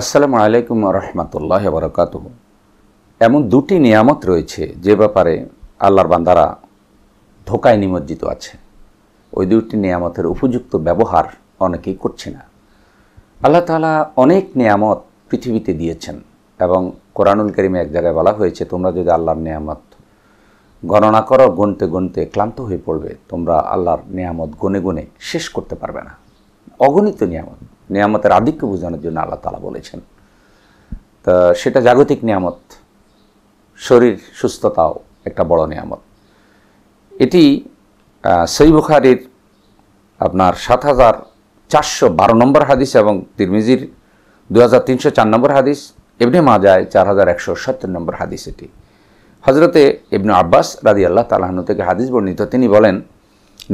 আসসালামু আলাইকুম রহমতুল্লাহ বরকাত এমন দুটি নিয়ামত রয়েছে যে ব্যাপারে আল্লাহর বান্দারা ধোকায় নিমজ্জিত আছে ওই দুটি নিয়ামতের উপযুক্ত ব্যবহার অনেকেই করছে না আল্লাহ তালা অনেক নিয়ামত পৃথিবীতে দিয়েছেন এবং কোরআনুল করিমে এক জায়গায় বলা হয়েছে তোমরা যদি আল্লাহর নিয়ামত গণনা করো গণতে গণতে ক্লান্ত হয়ে পড়বে তোমরা আল্লাহর নিয়ামত গুনে গুনে শেষ করতে পারবে না অগণিত নিয়ামত নিয়ামতের আধিক্য বোঝানোর জন্য আল্লাহ তালা বলেছেন তা সেটা জাগতিক নিয়ামত শরীর সুস্থতাও একটা বড় নিয়ামত এটি বুখারির আপনার সাত হাজার চারশো বারো নম্বর হাদিস এবং তিরমিজির দু হাজার তিনশো চার নম্বর হাদিস মা মাজায় চার হাজার একশো সত্তর নম্বর হাদিস এটি হজরতে ইবনু আব্বাস রাজি আল্লাহ তালাহন থেকে হাদিস বর্ণিত তিনি বলেন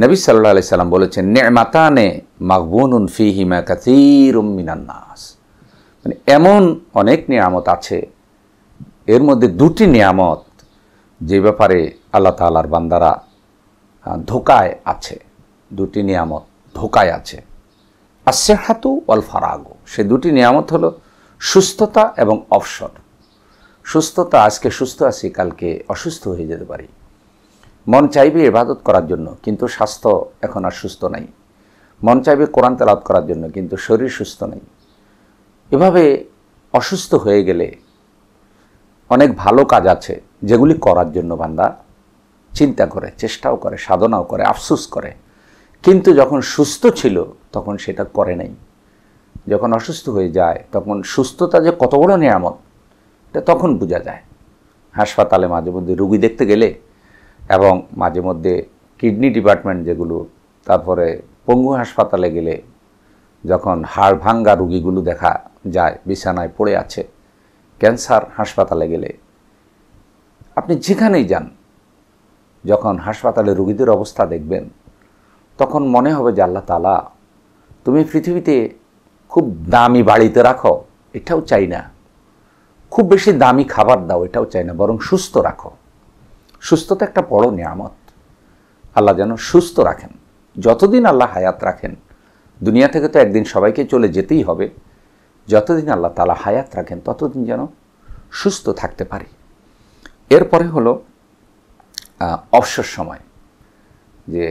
নবী সাল্লাহ আলি সাল্লাম বলেছেন নেমাতানে মাকবুনুন ফিহিমা কাতির মিনান্নাস মানে এমন অনেক নিয়ামত আছে এর মধ্যে দুটি নিয়ামত যে ব্যাপারে আল্লাহ তালার বান্দারা ধোকায় আছে দুটি নিয়ামত ধোকায় আছে আশেহাতু অল ফারাগো সে দুটি নিয়ামত হলো সুস্থতা এবং অবসর সুস্থতা আজকে সুস্থ আছি কালকে অসুস্থ হয়ে যেতে পারি মন চাইবে এবাদত করার জন্য কিন্তু স্বাস্থ্য এখন আর সুস্থ নাই মন চাইবে কোরআন তেলাত করার জন্য কিন্তু শরীর সুস্থ নেই এভাবে অসুস্থ হয়ে গেলে অনেক ভালো কাজ আছে যেগুলি করার জন্য বান্দা চিন্তা করে চেষ্টাও করে সাধনাও করে আফসুস করে কিন্তু যখন সুস্থ ছিল তখন সেটা করে নাই যখন অসুস্থ হয়ে যায় তখন সুস্থতা যে কত বড় নিয়ামত এটা তখন বোঝা যায় হাসপাতালে মাঝে মধ্যে রুগী দেখতে গেলে এবং মাঝে মধ্যে কিডনি ডিপার্টমেন্ট যেগুলো তারপরে পঙ্গু হাসপাতালে গেলে যখন হাড় ভাঙ্গা রুগীগুলো দেখা যায় বিছানায় পড়ে আছে ক্যান্সার হাসপাতালে গেলে আপনি যেখানেই যান যখন হাসপাতালে রুগীদের অবস্থা দেখবেন তখন মনে হবে যে আল্লাহ তালা তুমি পৃথিবীতে খুব দামি বাড়িতে রাখো এটাও চাই না খুব বেশি দামি খাবার দাও এটাও চাই না বরং সুস্থ রাখো সুস্থতা একটা বড় নিয়ামত আল্লাহ যেন সুস্থ রাখেন যতদিন আল্লাহ হায়াত রাখেন দুনিয়া থেকে তো একদিন সবাইকে চলে যেতেই হবে যতদিন আল্লাহ তালা হায়াত রাখেন ততদিন যেন সুস্থ থাকতে পারি এরপরে হলো অবসর সময় যে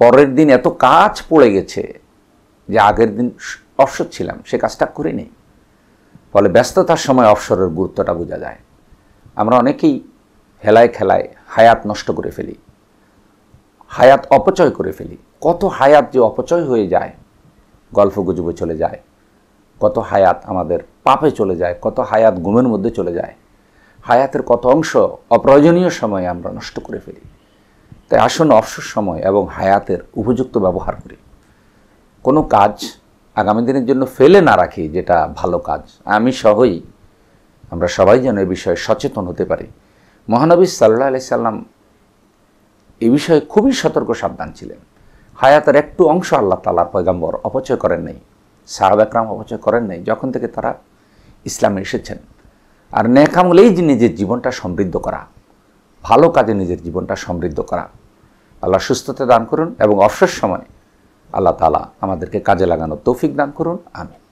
পরের দিন এত কাজ পড়ে গেছে যে আগের দিন অবসর ছিলাম সে কাজটা করে নেই ফলে ব্যস্ততার সময় অবসরের গুরুত্বটা বোঝা যায় আমরা অনেকেই হেলায় খেলায় হায়াত নষ্ট করে ফেলি হায়াত অপচয় করে ফেলি কত হায়াত যে অপচয় হয়ে যায় গল্প গুজবে চলে যায় কত হায়াত আমাদের পাপে চলে যায় কত হায়াত গুমের মধ্যে চলে যায় হায়াতের কত অংশ অপ্রয়োজনীয় সময়ে আমরা নষ্ট করে ফেলি তাই আসন অবসর সময় এবং হায়াতের উপযুক্ত ব্যবহার করি কোনো কাজ আগামী দিনের জন্য ফেলে না রাখি যেটা ভালো কাজ আমি সহই আমরা সবাই যেন এ বিষয়ে সচেতন হতে পারি মহানবী সাল্লাহ আলি সাল্লাম এ বিষয়ে খুবই সতর্ক সাবধান ছিলেন হায়াতের একটু অংশ আল্লাহ তালার পয়গাম্বর অপচয় করেন নাই সাহাব একরাম অপচয় করেন নাই যখন থেকে তারা ইসলামে এসেছেন আর নেকামলেই যে নিজের জীবনটা সমৃদ্ধ করা ভালো কাজে নিজের জীবনটা সমৃদ্ধ করা আল্লাহ সুস্থতা দান করুন এবং অবসর সময় আল্লাহ তালা আমাদেরকে কাজে লাগানোর তৌফিক দান করুন আমিন